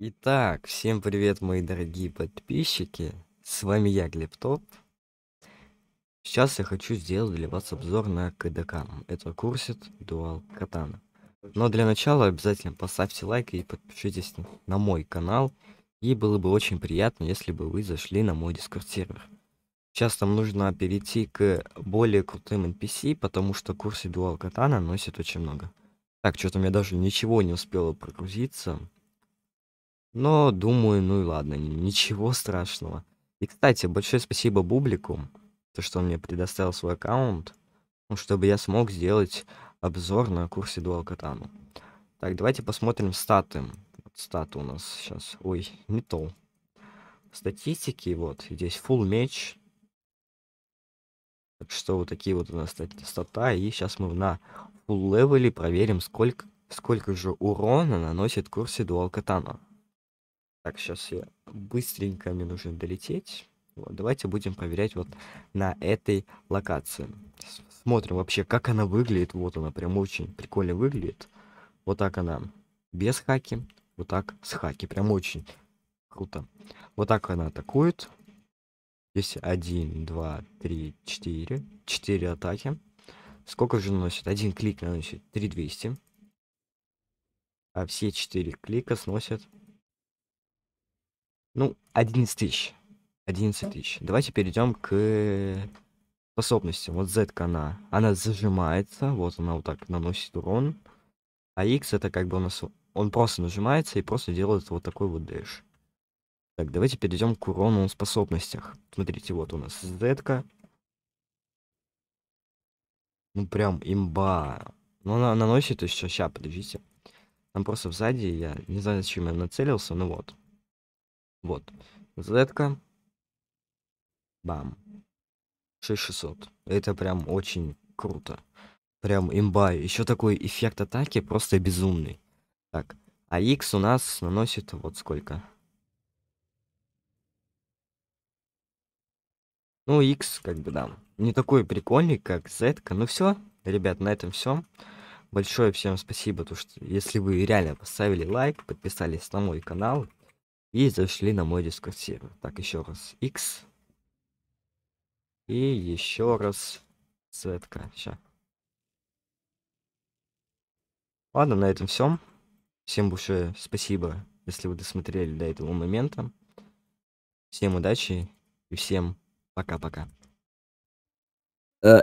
Итак, всем привет, мои дорогие подписчики. С вами я, Глеб Сейчас я хочу сделать для вас обзор на КДК. Это курсит Дуал Катана. Но для начала обязательно поставьте лайк и подпишитесь на мой канал. И было бы очень приятно, если бы вы зашли на мой дискорд сервер. Сейчас нам нужно перейти к более крутым NPC, потому что курсы Дуал Катана носит очень много. Так, что-то у меня даже ничего не успело прогрузиться. Но думаю, ну и ладно, ничего страшного. И, кстати, большое спасибо Бублику, то, что он мне предоставил свой аккаунт, ну, чтобы я смог сделать обзор на курсе Дуал Катану. Так, давайте посмотрим статы. Вот статы у нас сейчас. Ой, не то. Статистики, вот, здесь full меч. Так что вот такие вот у нас стата. И сейчас мы на full левеле проверим, сколько, сколько же урона наносит курсе Дуал Катана. Так, сейчас я быстренько, мне нужно долететь. Вот, давайте будем проверять вот на этой локации. Смотрим вообще, как она выглядит. Вот она прям очень прикольно выглядит. Вот так она без хаки, вот так с хаки. Прям очень круто. Вот так она атакует. Здесь 1, 2, 3, 4. 4 атаки. Сколько же наносит? Один клик наносит 3200. А все 4 клика сносят ну, 11 тысяч. 11 тысяч. Давайте перейдем к способностям. Вот Z она. Она зажимается. Вот она вот так наносит урон. А X это как бы у нас... Он просто нажимается и просто делает вот такой вот дэш. Так, давайте перейдем к урону в способностях. Смотрите, вот у нас Z. -ка. Ну прям имба. Ну она наносит еще. сейчас подождите. Там просто сзади, я не знаю, зачем я нацелился, но вот. Вот. Зетка. Бам. 6600. Это прям очень круто. Прям имба. Еще такой эффект атаки просто безумный. Так. А X у нас наносит вот сколько. Ну, X, как бы, да. Не такой прикольный, как Z. -ка. Ну все, ребят, на этом все. Большое всем спасибо, то, что если вы реально поставили лайк, подписались на мой канал, и зашли на мой дискорд сервер. Так, еще раз X. И еще раз Z. Сейчас. Ладно, на этом все. Всем большое спасибо, если вы досмотрели до этого момента. Всем удачи и всем пока-пока. Э,